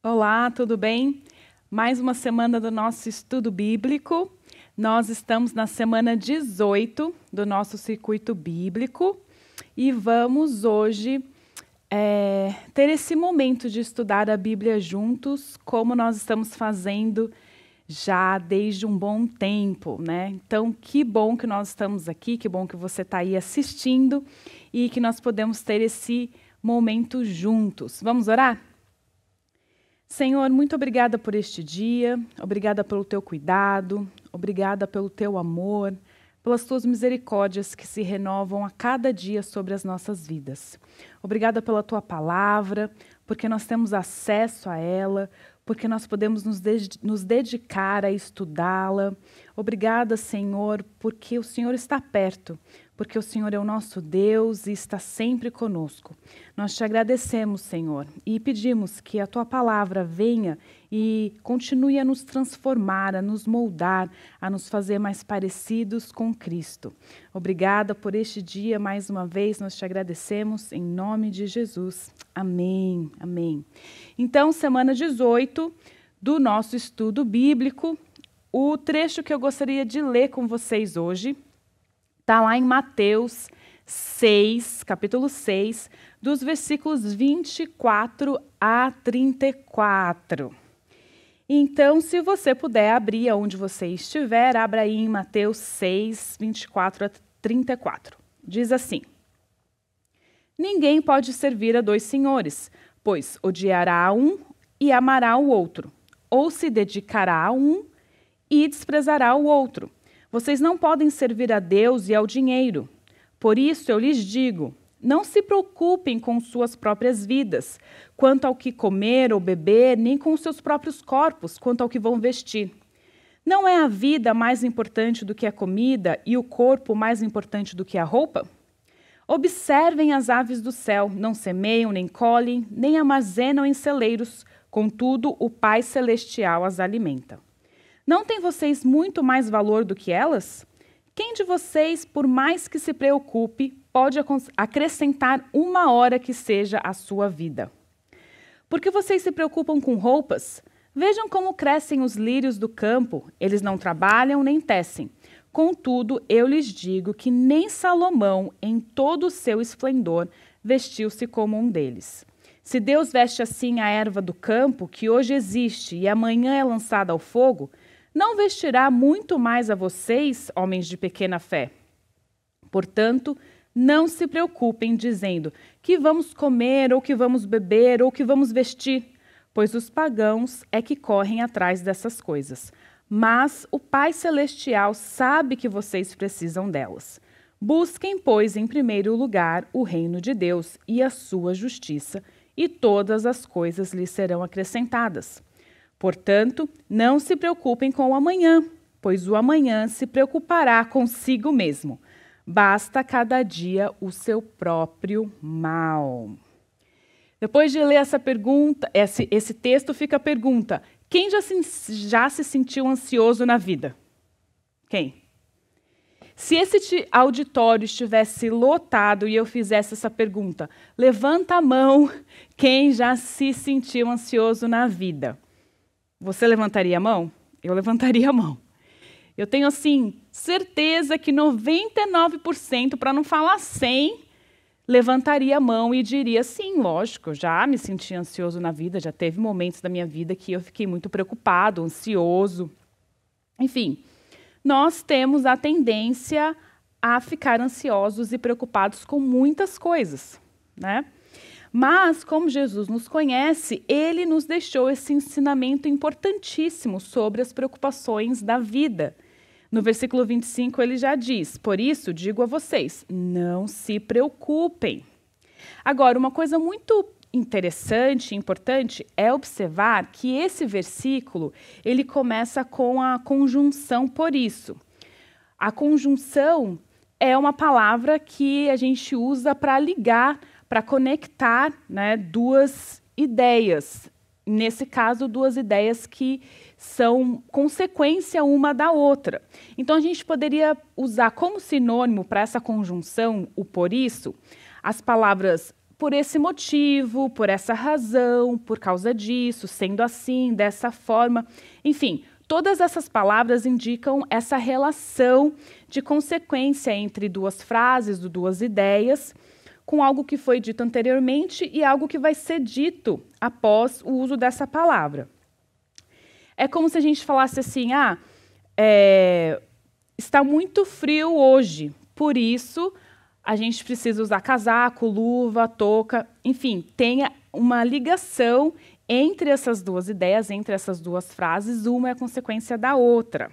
Olá, tudo bem? Mais uma semana do nosso estudo bíblico. Nós estamos na semana 18 do nosso circuito bíblico e vamos hoje é, ter esse momento de estudar a Bíblia juntos, como nós estamos fazendo já desde um bom tempo, né? Então, que bom que nós estamos aqui, que bom que você está aí assistindo e que nós podemos ter esse momento juntos. Vamos orar? Senhor, muito obrigada por este dia, obrigada pelo teu cuidado, obrigada pelo teu amor, pelas tuas misericórdias que se renovam a cada dia sobre as nossas vidas. Obrigada pela tua palavra, porque nós temos acesso a ela, porque nós podemos nos, ded nos dedicar a estudá-la. Obrigada, Senhor, porque o Senhor está perto, porque o Senhor é o nosso Deus e está sempre conosco. Nós te agradecemos, Senhor, e pedimos que a tua palavra venha e continue a nos transformar, a nos moldar, a nos fazer mais parecidos com Cristo. Obrigada por este dia mais uma vez, nós te agradecemos em nome de Jesus. Amém. Amém. Então, semana 18 do nosso estudo bíblico, o trecho que eu gostaria de ler com vocês hoje está lá em Mateus 6, capítulo 6, dos versículos 24 a 34. Então, se você puder abrir aonde você estiver, abra aí em Mateus 6, 24 a 34. Diz assim: Ninguém pode servir a dois senhores, pois odiará a um e amará o outro, ou se dedicará a um e desprezará o outro. Vocês não podem servir a Deus e ao dinheiro. Por isso eu lhes digo: não se preocupem com suas próprias vidas, quanto ao que comer ou beber, nem com seus próprios corpos, quanto ao que vão vestir. Não é a vida mais importante do que a comida e o corpo mais importante do que a roupa? Observem as aves do céu, não semeiam, nem colhem, nem armazenam em celeiros, contudo, o Pai Celestial as alimenta. Não têm vocês muito mais valor do que elas? Quem de vocês, por mais que se preocupe, pode acrescentar uma hora que seja à sua vida. Porque vocês se preocupam com roupas? Vejam como crescem os lírios do campo, eles não trabalham nem tecem. Contudo, eu lhes digo que nem Salomão, em todo o seu esplendor, vestiu-se como um deles. Se Deus veste assim a erva do campo, que hoje existe e amanhã é lançada ao fogo, não vestirá muito mais a vocês, homens de pequena fé. Portanto, não se preocupem dizendo que vamos comer ou que vamos beber ou que vamos vestir, pois os pagãos é que correm atrás dessas coisas. Mas o Pai Celestial sabe que vocês precisam delas. Busquem, pois, em primeiro lugar o reino de Deus e a sua justiça, e todas as coisas lhe serão acrescentadas. Portanto, não se preocupem com o amanhã, pois o amanhã se preocupará consigo mesmo. Basta cada dia o seu próprio mal. Depois de ler essa pergunta, esse, esse texto fica a pergunta: quem já se, já se sentiu ansioso na vida? Quem? Se esse auditório estivesse lotado e eu fizesse essa pergunta, levanta a mão quem já se sentiu ansioso na vida. Você levantaria a mão? Eu levantaria a mão. Eu tenho assim certeza que 99%, para não falar 100, levantaria a mão e diria sim, lógico, já me senti ansioso na vida, já teve momentos da minha vida que eu fiquei muito preocupado, ansioso. Enfim, nós temos a tendência a ficar ansiosos e preocupados com muitas coisas, né? Mas, como Jesus nos conhece, ele nos deixou esse ensinamento importantíssimo sobre as preocupações da vida. No versículo 25, ele já diz: Por isso digo a vocês, não se preocupem. Agora, uma coisa muito interessante e importante é observar que esse versículo ele começa com a conjunção por isso. A conjunção é uma palavra que a gente usa para ligar, para conectar né, duas ideias. Nesse caso, duas ideias que são consequência uma da outra. Então a gente poderia usar como sinônimo para essa conjunção, o por isso, as palavras por esse motivo, por essa razão, por causa disso, sendo assim, dessa forma. Enfim, todas essas palavras indicam essa relação de consequência entre duas frases, duas ideias, com algo que foi dito anteriormente e algo que vai ser dito após o uso dessa palavra. É como se a gente falasse assim: ah, é, está muito frio hoje, por isso a gente precisa usar casaco, luva, touca, enfim, tenha uma ligação entre essas duas ideias, entre essas duas frases, uma é consequência da outra.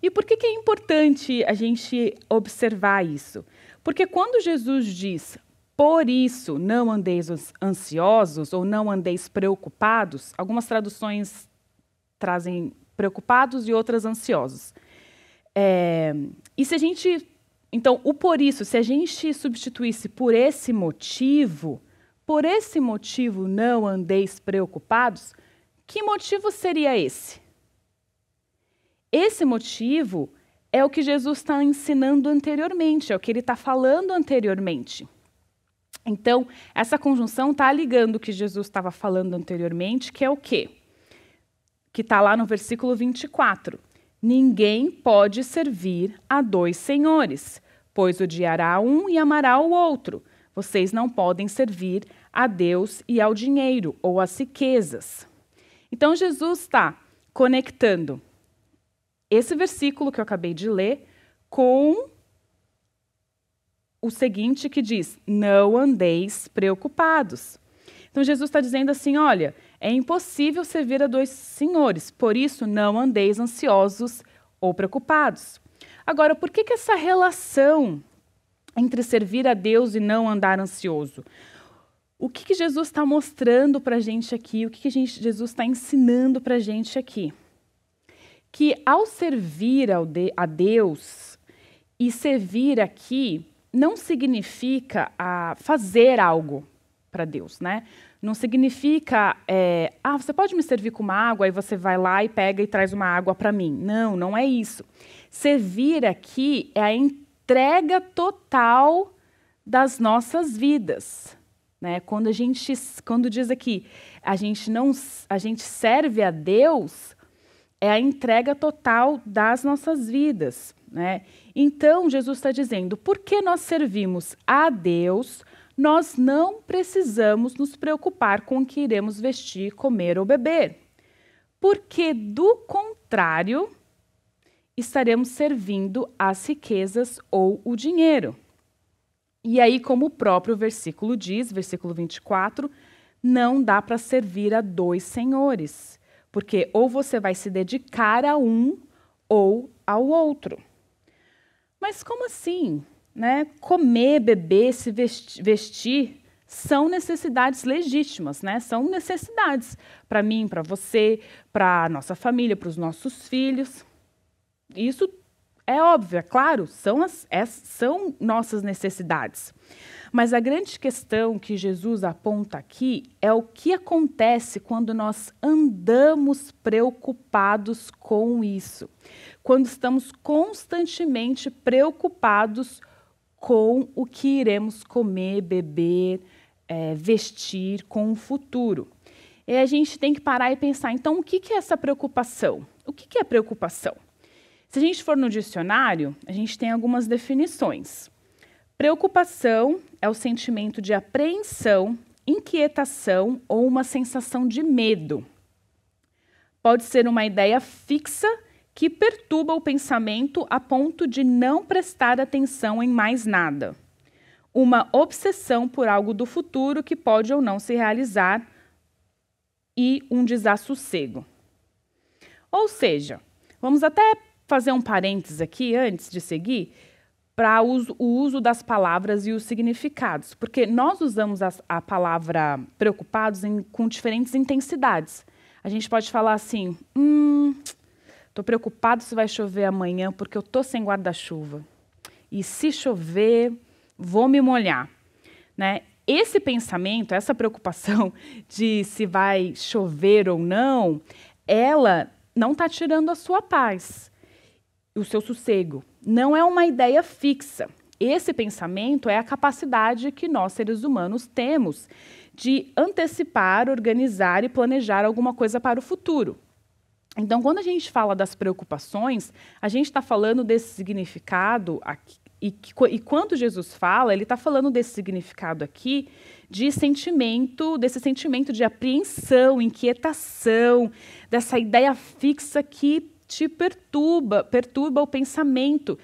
E por que, que é importante a gente observar isso? Porque quando Jesus diz, por isso não andeis ansiosos ou não andeis preocupados, algumas traduções trazem preocupados e outras ansiosos. É, e se a gente. Então, o por isso, se a gente substituísse por esse motivo, por esse motivo não andeis preocupados, que motivo seria esse? Esse motivo é o que Jesus está ensinando anteriormente, é o que ele está falando anteriormente. Então, essa conjunção está ligando o que Jesus estava falando anteriormente, que é o quê? que está lá no versículo 24: Ninguém pode servir a dois senhores, pois odiará um e amará o outro. Vocês não podem servir a Deus e ao dinheiro ou às riquezas. Então Jesus está conectando esse versículo que eu acabei de ler com o seguinte que diz: Não andeis preocupados. Então Jesus está dizendo assim: olha, é impossível servir a dois senhores, por isso não andeis ansiosos ou preocupados. Agora, por que, que essa relação entre servir a Deus e não andar ansioso? O que, que Jesus está mostrando para a gente aqui? O que, que gente, Jesus está ensinando para a gente aqui? Que ao servir ao de, a Deus e servir aqui não significa a fazer algo, para Deus, né? Não significa, é, ah, você pode me servir com uma água e você vai lá e pega e traz uma água para mim. Não, não é isso. Servir aqui é a entrega total das nossas vidas. Né? Quando a gente, quando diz aqui, a gente não, a gente serve a Deus, é a entrega total das nossas vidas. Né? Então Jesus está dizendo, por que nós servimos a Deus? nós não precisamos nos preocupar com o que iremos vestir, comer ou beber, porque, do contrário, estaremos servindo as riquezas ou o dinheiro. E aí, como o próprio versículo diz, versículo 24, não dá para servir a dois senhores, porque ou você vai se dedicar a um ou ao outro. Mas como assim? né, comer, beber, se vestir, são necessidades legítimas, né? São necessidades para mim, para você, para nossa família, para os nossos filhos. Isso é óbvio, é claro, são, as, é, são nossas necessidades. Mas a grande questão que Jesus aponta aqui é o que acontece quando nós andamos preocupados com isso. Quando estamos constantemente preocupados com com o que iremos comer, beber, é, vestir, com o futuro. E a gente tem que parar e pensar, então, o que, é essa preocupação? O que é preocupação? Se a gente for no dicionário, a gente tem algumas definições. Preocupação é o sentimento de apreensão, inquietação ou uma sensação de medo. Pode ser uma ideia fixa que perturba o pensamento a ponto de não prestar atenção em mais nada. Uma obsessão por algo do futuro que pode ou não se realizar e um desassossego. Ou seja, vamos até fazer um parênteses aqui antes de seguir para o uso das palavras e os significados, porque nós usamos a, a palavra preocupados em, com diferentes intensidades. A gente pode falar assim, hum, Estou preocupado se vai chover amanhã porque eu estou sem guarda-chuva. E se chover, vou me molhar. Né? Esse pensamento, essa preocupação de se vai chover ou não, ela não está tirando a sua paz, o seu sossego. Não é uma ideia fixa. Esse pensamento é a capacidade que nós, seres humanos, temos de antecipar, organizar e planejar alguma coisa para o futuro. Então, quando a gente fala das preocupações, a gente está falando desse significado aqui, e, e quando Jesus fala, ele está falando desse significado aqui de sentimento, desse sentimento de apreensão, inquietação, dessa ideia fixa que te perturba, perturba o pensamento,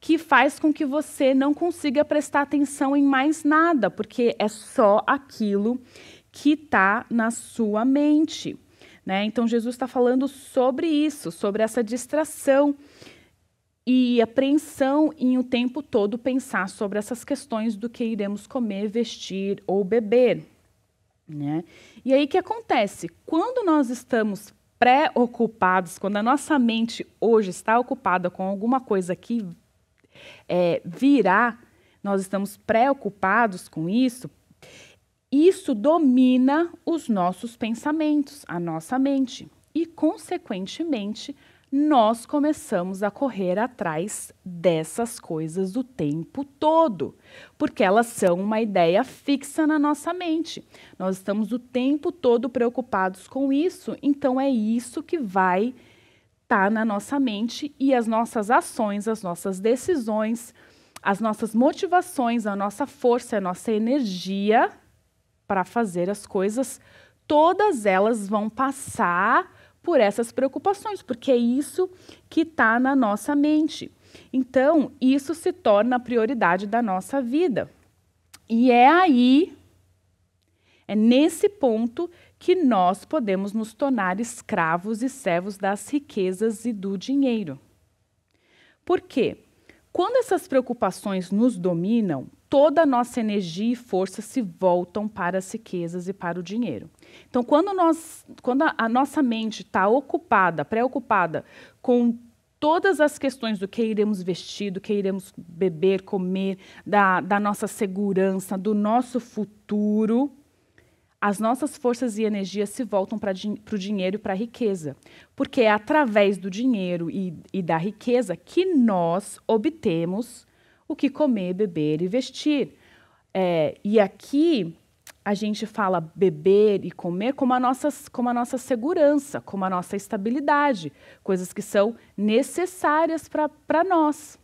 que faz com que você não consiga prestar atenção em mais nada, porque é só aquilo que está na sua mente. Né? Então, Jesus está falando sobre isso, sobre essa distração e apreensão em o tempo todo pensar sobre essas questões do que iremos comer, vestir ou beber. Né? E aí o que acontece? Quando nós estamos preocupados, quando a nossa mente hoje está ocupada com alguma coisa que é, virá, nós estamos preocupados com isso, isso domina os nossos pensamentos, a nossa mente. E, consequentemente, nós começamos a correr atrás dessas coisas o tempo todo, porque elas são uma ideia fixa na nossa mente. Nós estamos o tempo todo preocupados com isso, então é isso que vai estar tá na nossa mente e as nossas ações, as nossas decisões, as nossas motivações, a nossa força, a nossa energia para fazer as coisas, todas elas vão passar por essas preocupações, porque é isso que está na nossa mente. Então, isso se torna a prioridade da nossa vida. E é aí, é nesse ponto que nós podemos nos tornar escravos e servos das riquezas e do dinheiro. Por quê? Quando essas preocupações nos dominam, toda a nossa energia e força se voltam para as riquezas e para o dinheiro. Então, quando, nós, quando a, a nossa mente está ocupada, preocupada com todas as questões do que iremos vestir, do que iremos beber, comer, da, da nossa segurança, do nosso futuro, as nossas forças e energias se voltam para o dinheiro e para a riqueza. Porque é através do dinheiro e, e da riqueza que nós obtemos o que comer, beber e vestir. É, e aqui a gente fala beber e comer como a, nossa, como a nossa segurança, como a nossa estabilidade, coisas que são necessárias para nós.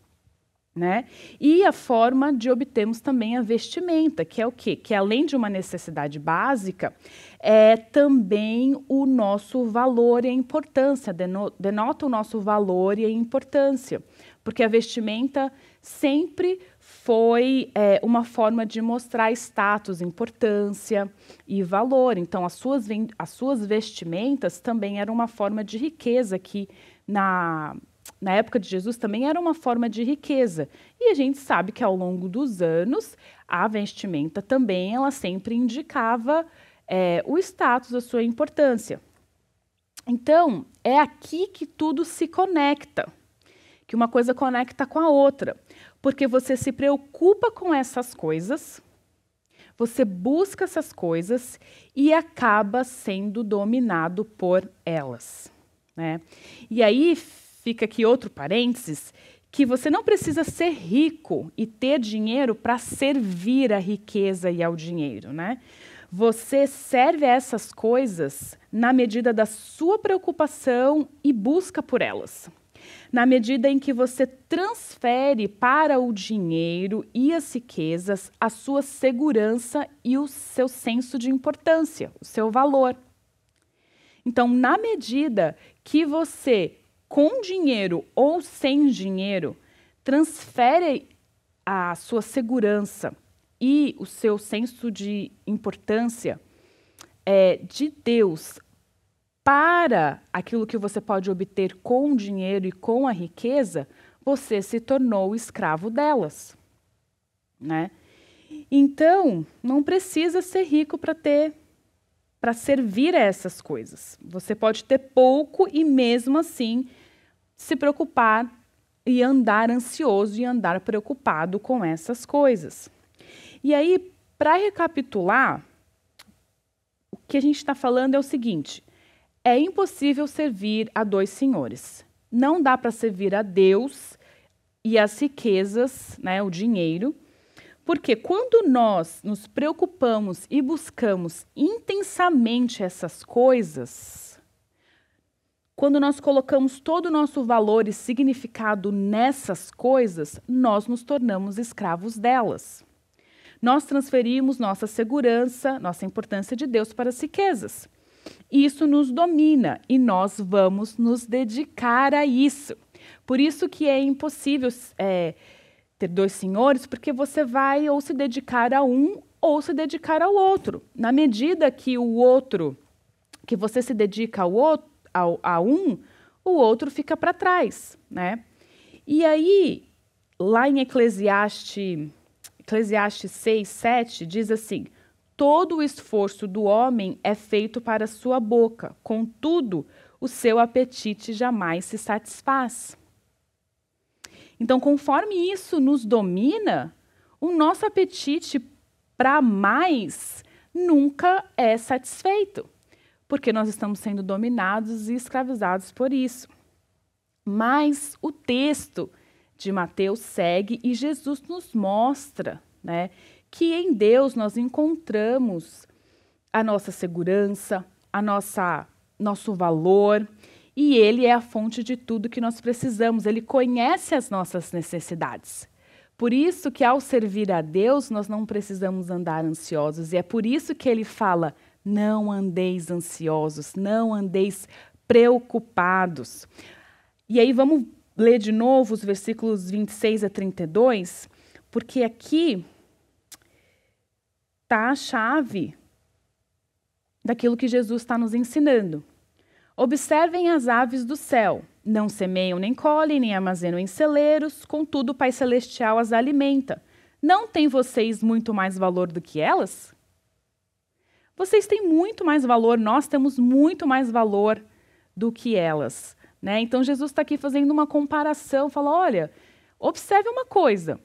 Né? E a forma de obtermos também a vestimenta, que é o quê? Que além de uma necessidade básica, é também o nosso valor e a importância, denota o nosso valor e a importância. Porque a vestimenta sempre foi é, uma forma de mostrar status, importância e valor. Então, as suas, as suas vestimentas também eram uma forma de riqueza que na, na época de Jesus também era uma forma de riqueza. E a gente sabe que ao longo dos anos a vestimenta também ela sempre indicava é, o status, a sua importância. Então, é aqui que tudo se conecta que uma coisa conecta com a outra, porque você se preocupa com essas coisas, você busca essas coisas e acaba sendo dominado por elas. Né? E aí fica aqui outro parênteses que você não precisa ser rico e ter dinheiro para servir à riqueza e ao dinheiro, né? Você serve a essas coisas na medida da sua preocupação e busca por elas na medida em que você transfere para o dinheiro e as riquezas a sua segurança e o seu senso de importância, o seu valor. Então, na medida que você, com dinheiro ou sem dinheiro, transfere a sua segurança e o seu senso de importância é, de Deus para aquilo que você pode obter com o dinheiro e com a riqueza, você se tornou escravo delas, né? Então, não precisa ser rico para ter para servir a essas coisas. Você pode ter pouco e mesmo assim se preocupar e andar ansioso e andar preocupado com essas coisas. E aí, para recapitular, o que a gente está falando é o seguinte: é impossível servir a dois senhores. Não dá para servir a Deus e as riquezas, né, o dinheiro, porque quando nós nos preocupamos e buscamos intensamente essas coisas, quando nós colocamos todo o nosso valor e significado nessas coisas, nós nos tornamos escravos delas. Nós transferimos nossa segurança, nossa importância de Deus para as riquezas. Isso nos domina e nós vamos nos dedicar a isso. Por isso que é impossível é, ter dois senhores, porque você vai ou se dedicar a um ou se dedicar ao outro. Na medida que o outro, que você se dedica ao ao, a um, o outro fica para trás, né? E aí, lá em Eclesiastes, Eclesiastes 6, 7, diz assim: todo o esforço do homem é feito para sua boca, contudo, o seu apetite jamais se satisfaz. Então, conforme isso nos domina, o nosso apetite para mais nunca é satisfeito, porque nós estamos sendo dominados e escravizados por isso. Mas o texto de Mateus segue e Jesus nos mostra, né? que em Deus nós encontramos a nossa segurança, a nossa nosso valor, e ele é a fonte de tudo que nós precisamos. Ele conhece as nossas necessidades. Por isso que ao servir a Deus, nós não precisamos andar ansiosos. E é por isso que ele fala: não andeis ansiosos, não andeis preocupados. E aí vamos ler de novo os versículos 26 a 32, porque aqui está a chave daquilo que Jesus está nos ensinando. Observem as aves do céu. Não semeiam, nem colhem, nem armazenam em celeiros, contudo o Pai Celestial as alimenta. Não têm vocês muito mais valor do que elas? Vocês têm muito mais valor, nós temos muito mais valor do que elas. Né? Então Jesus está aqui fazendo uma comparação, fala: olha, observe uma coisa.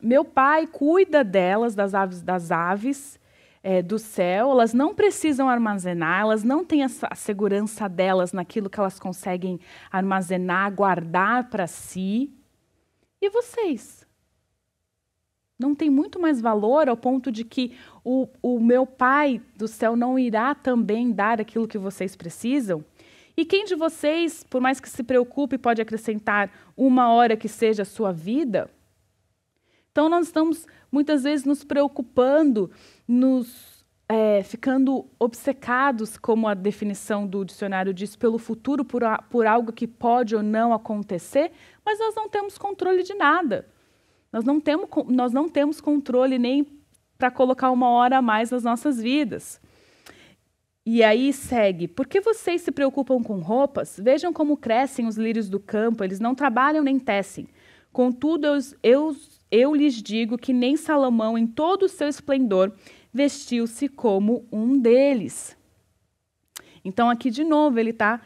Meu pai cuida delas, das aves, das aves é, do céu. Elas não precisam armazenar, elas não têm a segurança delas naquilo que elas conseguem armazenar, guardar para si. E vocês? Não tem muito mais valor ao ponto de que o, o meu pai do céu não irá também dar aquilo que vocês precisam? E quem de vocês, por mais que se preocupe, pode acrescentar uma hora que seja a sua vida? Então, nós estamos muitas vezes nos preocupando, nos é, ficando obcecados, como a definição do dicionário diz, pelo futuro, por, a, por algo que pode ou não acontecer, mas nós não temos controle de nada. Nós não temos, nós não temos controle nem para colocar uma hora a mais nas nossas vidas. E aí segue: Por que vocês se preocupam com roupas? Vejam como crescem os lírios do campo, eles não trabalham nem tecem. Contudo, eu, eu eu lhes digo que nem Salomão, em todo o seu esplendor, vestiu-se como um deles. Então, aqui de novo, ele está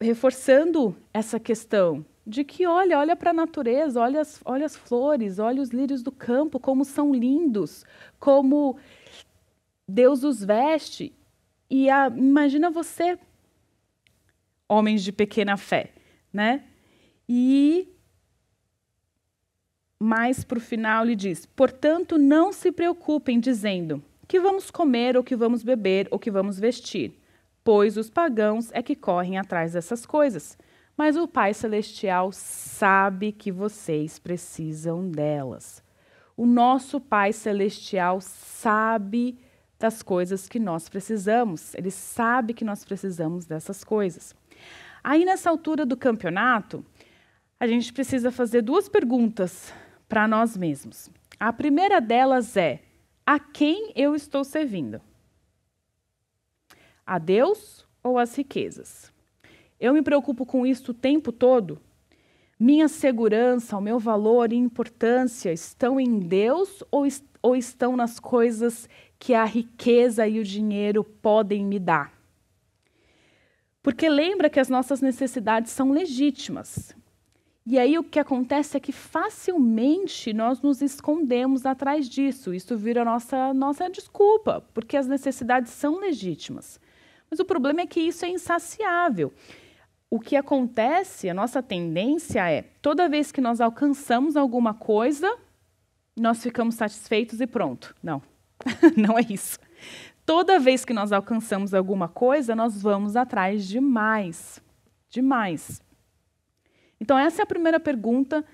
reforçando essa questão de que olha, olha para a natureza, olha as, olha as flores, olha os lírios do campo, como são lindos, como Deus os veste. E a, imagina você, homens de pequena fé, né? E mais para o final, ele diz: portanto, não se preocupem dizendo que vamos comer ou que vamos beber ou que vamos vestir, pois os pagãos é que correm atrás dessas coisas. Mas o Pai Celestial sabe que vocês precisam delas. O nosso Pai Celestial sabe das coisas que nós precisamos, ele sabe que nós precisamos dessas coisas. Aí, nessa altura do campeonato, a gente precisa fazer duas perguntas para nós mesmos. A primeira delas é: a quem eu estou servindo? A Deus ou às riquezas? Eu me preocupo com isso o tempo todo? Minha segurança, o meu valor e importância estão em Deus ou, est ou estão nas coisas que a riqueza e o dinheiro podem me dar? Porque lembra que as nossas necessidades são legítimas e aí o que acontece é que facilmente nós nos escondemos atrás disso. Isso vira nossa nossa desculpa, porque as necessidades são legítimas. Mas o problema é que isso é insaciável. O que acontece, a nossa tendência é, toda vez que nós alcançamos alguma coisa, nós ficamos satisfeitos e pronto. Não. Não é isso. Toda vez que nós alcançamos alguma coisa, nós vamos atrás de mais. Demais. demais. Então, essa é a primeira pergunta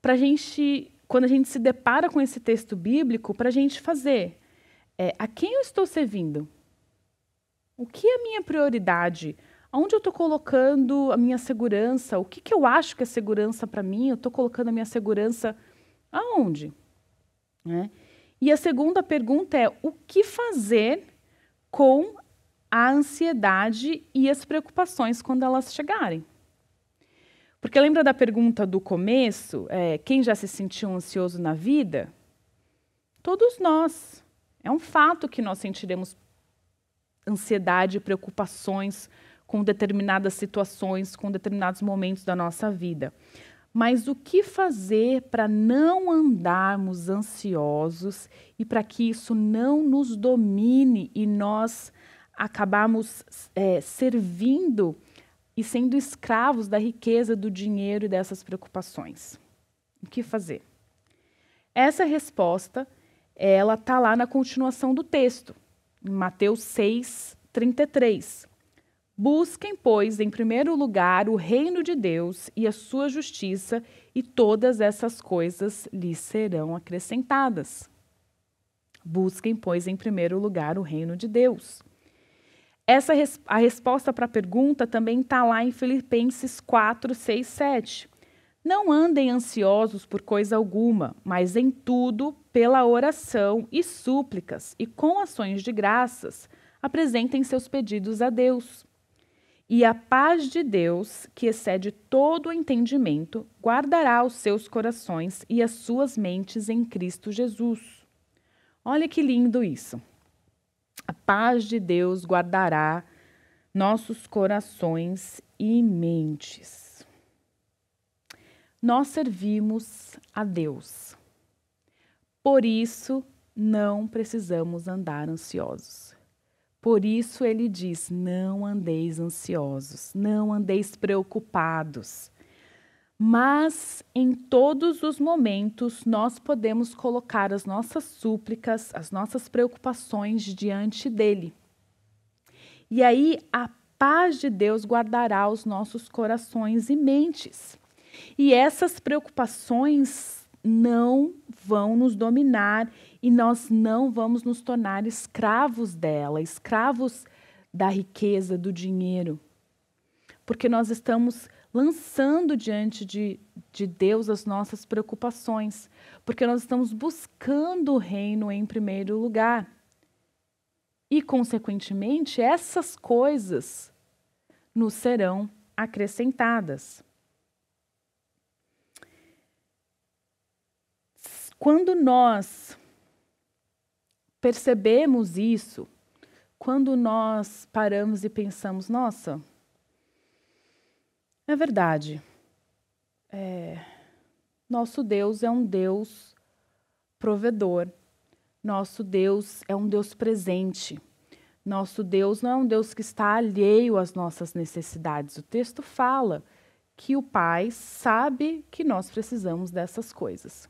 para a gente, quando a gente se depara com esse texto bíblico, para a gente fazer. É, a quem eu estou servindo? O que é a minha prioridade? Aonde eu estou colocando a minha segurança? O que, que eu acho que é segurança para mim? Eu estou colocando a minha segurança aonde? Né? E a segunda pergunta é: o que fazer com a ansiedade e as preocupações quando elas chegarem? Porque lembra da pergunta do começo? É, quem já se sentiu ansioso na vida? Todos nós. É um fato que nós sentiremos ansiedade, preocupações com determinadas situações, com determinados momentos da nossa vida. Mas o que fazer para não andarmos ansiosos e para que isso não nos domine e nós acabarmos é, servindo e sendo escravos da riqueza, do dinheiro e dessas preocupações. O que fazer? Essa resposta, ela está lá na continuação do texto, em Mateus 6, 33. Busquem, pois, em primeiro lugar o reino de Deus e a sua justiça, e todas essas coisas lhes serão acrescentadas. Busquem, pois, em primeiro lugar o reino de Deus. Essa res a resposta para a pergunta também está lá em Filipenses 4, 6, 7. Não andem ansiosos por coisa alguma, mas em tudo, pela oração e súplicas e com ações de graças, apresentem seus pedidos a Deus. E a paz de Deus, que excede todo o entendimento, guardará os seus corações e as suas mentes em Cristo Jesus. Olha que lindo isso. A paz de Deus guardará nossos corações e mentes. Nós servimos a Deus. Por isso, não precisamos andar ansiosos. Por isso ele diz: não andeis ansiosos, não andeis preocupados. Mas em todos os momentos nós podemos colocar as nossas súplicas, as nossas preocupações diante dele. E aí a paz de Deus guardará os nossos corações e mentes. E essas preocupações não vão nos dominar e nós não vamos nos tornar escravos dela, escravos da riqueza, do dinheiro. Porque nós estamos lançando diante de, de Deus as nossas preocupações, porque nós estamos buscando o reino em primeiro lugar. E, consequentemente, essas coisas nos serão acrescentadas. Quando nós percebemos isso, quando nós paramos e pensamos, nossa, é verdade. É... Nosso Deus é um Deus provedor. Nosso Deus é um Deus presente. Nosso Deus não é um Deus que está alheio às nossas necessidades. O texto fala que o Pai sabe que nós precisamos dessas coisas.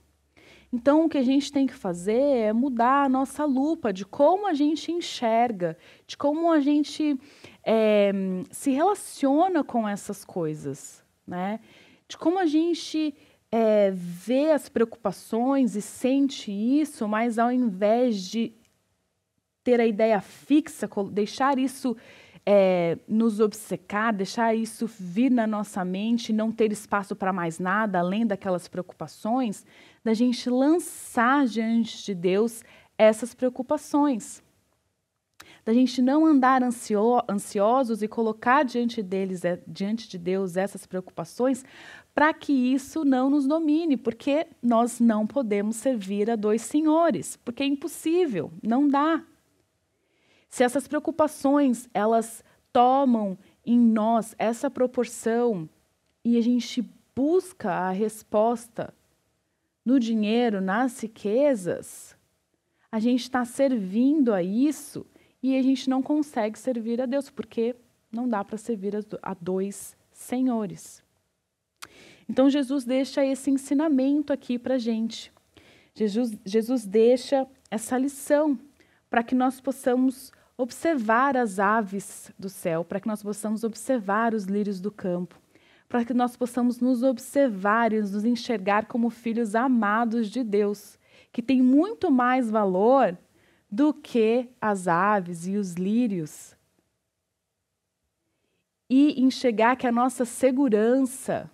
Então, o que a gente tem que fazer é mudar a nossa lupa de como a gente enxerga, de como a gente é, se relaciona com essas coisas, né? De como a gente é, vê as preocupações e sente isso, mas ao invés de ter a ideia fixa, deixar isso é, nos obcecar, deixar isso vir na nossa mente, não ter espaço para mais nada além daquelas preocupações, da gente lançar diante de Deus essas preocupações. Da gente não andar ansio, ansiosos e colocar diante deles, é, diante de Deus essas preocupações, para que isso não nos domine, porque nós não podemos servir a dois senhores, porque é impossível, não dá. Se essas preocupações, elas tomam em nós essa proporção e a gente busca a resposta no dinheiro, nas riquezas, a gente está servindo a isso e a gente não consegue servir a Deus, porque não dá para servir a dois senhores. Então, Jesus deixa esse ensinamento aqui para a gente. Jesus, Jesus deixa essa lição para que nós possamos observar as aves do céu, para que nós possamos observar os lírios do campo, para que nós possamos nos observar e nos enxergar como filhos amados de Deus, que tem muito mais valor do que as aves e os lírios. E enxergar que a nossa segurança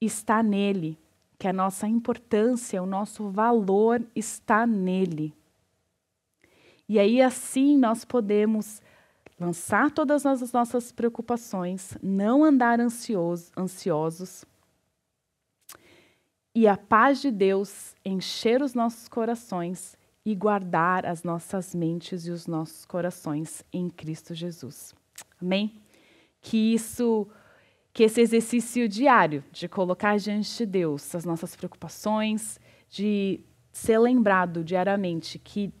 está nele, que a nossa importância, o nosso valor está nele. E aí assim nós podemos lançar todas as nossas preocupações, não andar ansioso, ansiosos e a paz de Deus encher os nossos corações e guardar as nossas mentes e os nossos corações em Cristo Jesus. Amém? Que isso que esse exercício diário de colocar diante de Deus as nossas preocupações, de ser lembrado diariamente que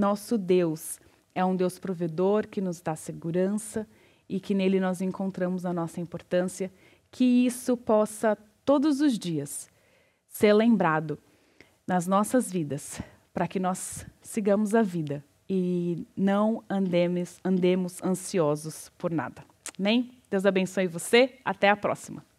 nosso Deus é um Deus provedor que nos dá segurança e que nele nós encontramos a nossa importância, que isso possa todos os dias ser lembrado nas nossas vidas, para que nós sigamos a vida e não andemos, andemos ansiosos por nada. Amém? Deus abençoe você. Até a próxima.